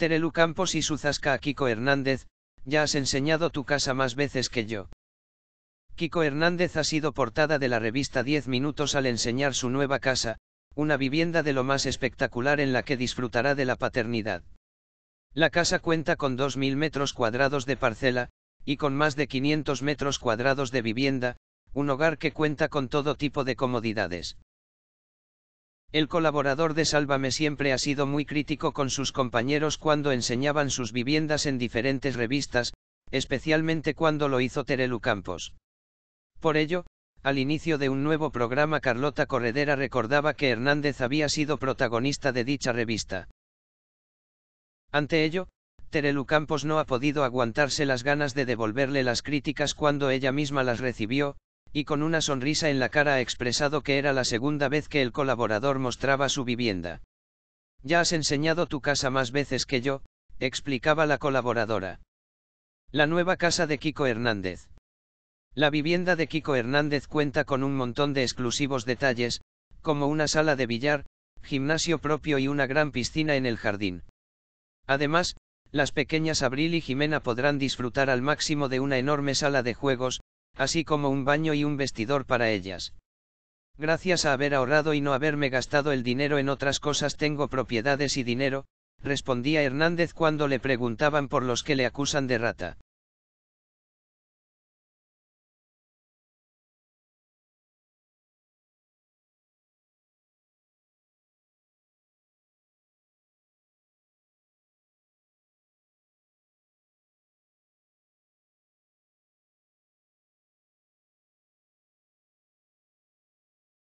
Terelu Campos y a Kiko Hernández, ya has enseñado tu casa más veces que yo. Kiko Hernández ha sido portada de la revista 10 Minutos al enseñar su nueva casa, una vivienda de lo más espectacular en la que disfrutará de la paternidad. La casa cuenta con 2.000 metros cuadrados de parcela, y con más de 500 metros cuadrados de vivienda, un hogar que cuenta con todo tipo de comodidades. El colaborador de Sálvame siempre ha sido muy crítico con sus compañeros cuando enseñaban sus viviendas en diferentes revistas, especialmente cuando lo hizo Terelu Campos. Por ello, al inicio de un nuevo programa Carlota Corredera recordaba que Hernández había sido protagonista de dicha revista. Ante ello, Terelu Campos no ha podido aguantarse las ganas de devolverle las críticas cuando ella misma las recibió, y con una sonrisa en la cara ha expresado que era la segunda vez que el colaborador mostraba su vivienda. Ya has enseñado tu casa más veces que yo, explicaba la colaboradora. La nueva casa de Kiko Hernández. La vivienda de Kiko Hernández cuenta con un montón de exclusivos detalles, como una sala de billar, gimnasio propio y una gran piscina en el jardín. Además, las pequeñas Abril y Jimena podrán disfrutar al máximo de una enorme sala de juegos, así como un baño y un vestidor para ellas. Gracias a haber ahorrado y no haberme gastado el dinero en otras cosas tengo propiedades y dinero, respondía Hernández cuando le preguntaban por los que le acusan de rata.